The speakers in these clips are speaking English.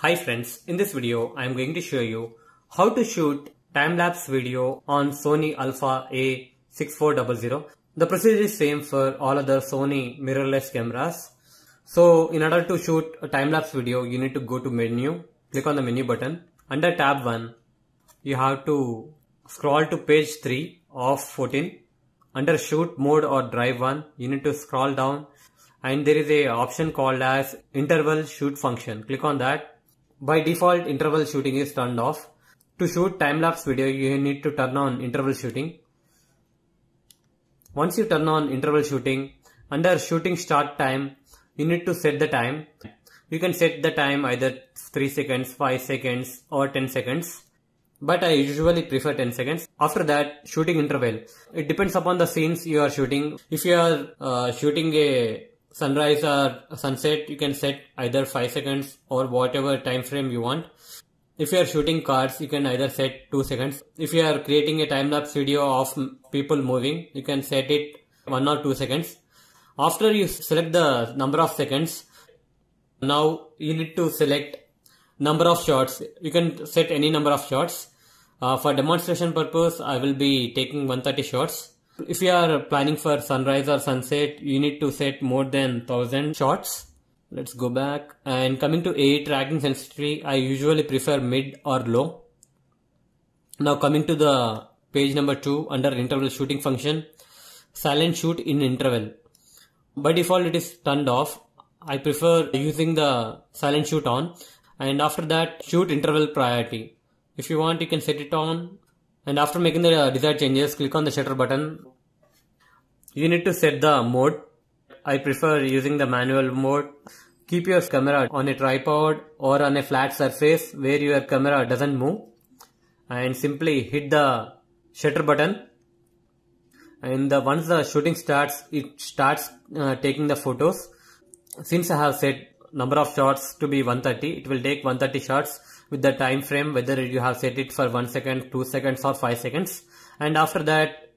Hi friends, in this video I am going to show you how to shoot time-lapse video on Sony Alpha A6400. The procedure is same for all other Sony mirrorless cameras. So in order to shoot a time-lapse video you need to go to menu, click on the menu button. Under tab 1 you have to scroll to page 3 of 14. Under shoot mode or drive 1 you need to scroll down and there is a option called as interval shoot function. Click on that by default, interval shooting is turned off. To shoot time-lapse video, you need to turn on interval shooting. Once you turn on interval shooting, under shooting start time, you need to set the time. You can set the time either 3 seconds, 5 seconds or 10 seconds. But I usually prefer 10 seconds. After that, shooting interval. It depends upon the scenes you are shooting. If you are uh, shooting a sunrise or sunset you can set either 5 seconds or whatever time frame you want if you are shooting cars you can either set 2 seconds if you are creating a time lapse video of people moving you can set it 1 or 2 seconds after you select the number of seconds now you need to select number of shots you can set any number of shots uh, for demonstration purpose i will be taking 130 shots if you are planning for sunrise or sunset, you need to set more than 1000 shots. Let's go back and coming to AI tracking sensitivity, I usually prefer mid or low. Now coming to the page number 2 under interval shooting function, silent shoot in interval. By default it is turned off. I prefer using the silent shoot on and after that shoot interval priority. If you want you can set it on and after making the desired changes click on the shutter button you need to set the mode I prefer using the manual mode keep your camera on a tripod or on a flat surface where your camera doesn't move and simply hit the shutter button and the, once the shooting starts it starts uh, taking the photos since I have set number of shots to be 130 it will take 130 shots with the time frame whether you have set it for 1 second 2 seconds or 5 seconds and after that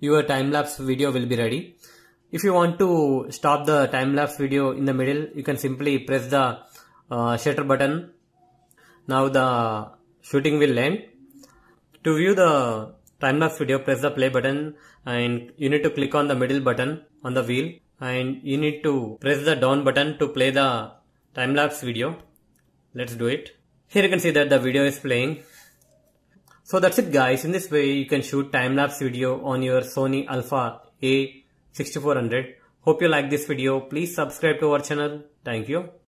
your time lapse video will be ready if you want to stop the time lapse video in the middle you can simply press the uh, shutter button now the shooting will end to view the time lapse video press the play button and you need to click on the middle button on the wheel and you need to press the down button to play the time lapse video. Let's do it. Here you can see that the video is playing. So that's it guys. In this way you can shoot time lapse video on your Sony Alpha A6400. Hope you like this video. Please subscribe to our channel. Thank you.